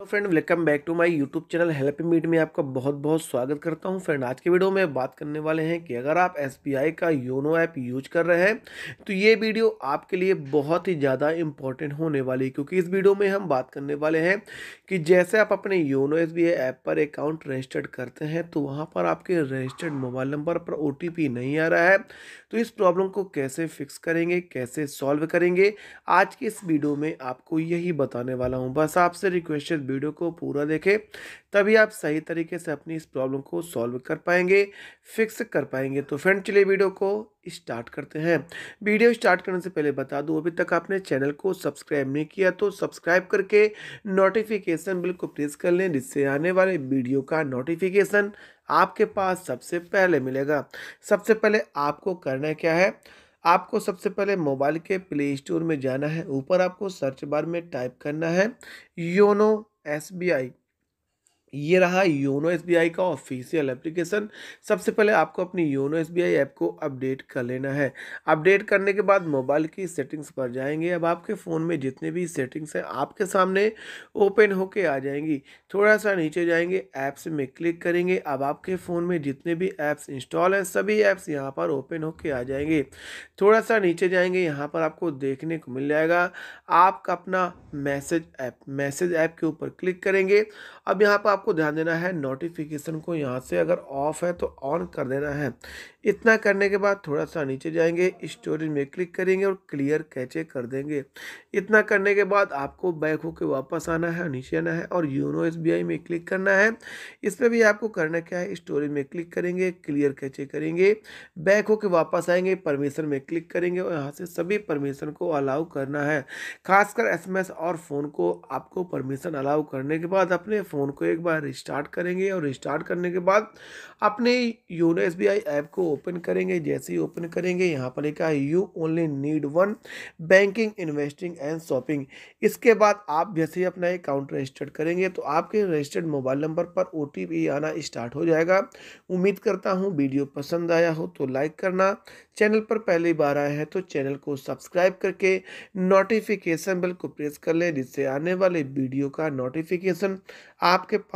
Hello friend welcome back to my YouTube channel हेल्प मीट में आपका बहुत बहुत स्वागत करता हूं फ्रेंड आज के वीडियो में बात करने वाले हैं कि अगर आप एस का योनो ऐप यूज कर रहे हैं तो ये वीडियो आपके लिए बहुत ही ज़्यादा इंपॉर्टेंट होने वाली है क्योंकि इस वीडियो में हम बात करने वाले हैं कि जैसे आप अपने योनो एस ऐप पर अकाउंट रजिस्टर्ड करते हैं तो वहाँ पर आपके रजिस्टर्ड मोबाइल नंबर पर ओ नहीं आ रहा है तो इस प्रॉब्लम को कैसे फिक्स करेंगे कैसे सॉल्व करेंगे आज की इस वीडियो में आपको यही बताने वाला हूँ बस आपसे रिक्वेस्ट वीडियो को पूरा देखें तभी आप सही तरीके से अपनी इस प्रॉब्लम को सॉल्व कर पाएंगे फिक्स कर पाएंगे तो फ्रेंड चलिए वीडियो को स्टार्ट करते हैं वीडियो स्टार्ट करने से पहले बता दूं अभी तक आपने चैनल को सब्सक्राइब नहीं किया तो सब्सक्राइब करके नोटिफिकेशन बिल को प्रेस कर लें जिससे आने वाले वीडियो का नोटिफिकेशन आपके पास सबसे पहले मिलेगा सबसे पहले आपको करना क्या है आपको सबसे पहले मोबाइल के प्ले स्टोर में जाना है ऊपर आपको सर्च बार में टाइप करना है योनो SBI. ये रहा योनो एस का ऑफिशियल एप्लीकेशन सबसे पहले आपको अपनी योनो एस ऐप को अपडेट कर लेना है अपडेट करने के बाद मोबाइल की सेटिंग्स पर जाएंगे अब आपके फ़ोन में जितने भी सेटिंग्स हैं आपके सामने ओपन होके आ जाएंगी थोड़ा सा नीचे जाएंगे ऐप्स में क्लिक करेंगे अब आपके फ़ोन में जितने भी ऐप्स इंस्टॉल हैं सभी ऐप्स यहाँ पर ओपन हो आ जाएंगे थोड़ा सा नीचे जाएंगे यहाँ पर आपको देखने को मिल जाएगा आपका अपना मैसेज ऐप मैसेज ऐप के ऊपर क्लिक करेंगे अब यहाँ पर आप आपको ध्यान देना है नोटिफिकेशन को यहाँ से अगर ऑफ है तो ऑन कर देना है इतना करने के बाद थोड़ा सा नीचे जाएंगे स्टोरेज में क्लिक करेंगे और क्लियर कैचे कर देंगे इतना करने के बाद आपको बैक होकर वापस आना है नीचे आना है और यूनो एस में क्लिक करना है इस पर भी आपको करना क्या है स्टोरेज में क्लिक करेंगे क्लियर कैचे करेंगे बैक होकर वापस आएंगे परमिशन में क्लिक करेंगे और यहाँ से सभी परमिशन को अलाउ करना है खासकर एस और फ़ोन को आपको परमिशन अलाउ करने के बाद अपने फ़ोन को एक बार रिस्टार्ट करेंगे और रिस्टार्ट करने के बाद अपने YONO S B I app को ओपन करेंगे जैसे ही ओपन करेंगे यहाँ पर लिखा है you only need one banking investing and shopping इसके बाद आप जैसे ही अपना अकाउंट रजिस्टर्ड करेंगे तो आपके रजिस्टर्ड मोबाइल नंबर पर ओ आना स्टार्ट हो जाएगा उम्मीद करता हूँ वीडियो पसंद आया हो तो लाइक करना चैनल पर पहली बार आया है तो चैनल को सब्सक्राइब करके नोटिफिकेशन बेल को प्रेस कर लें जिससे आने वाले वीडियो का नोटिफिकेशन आपके पास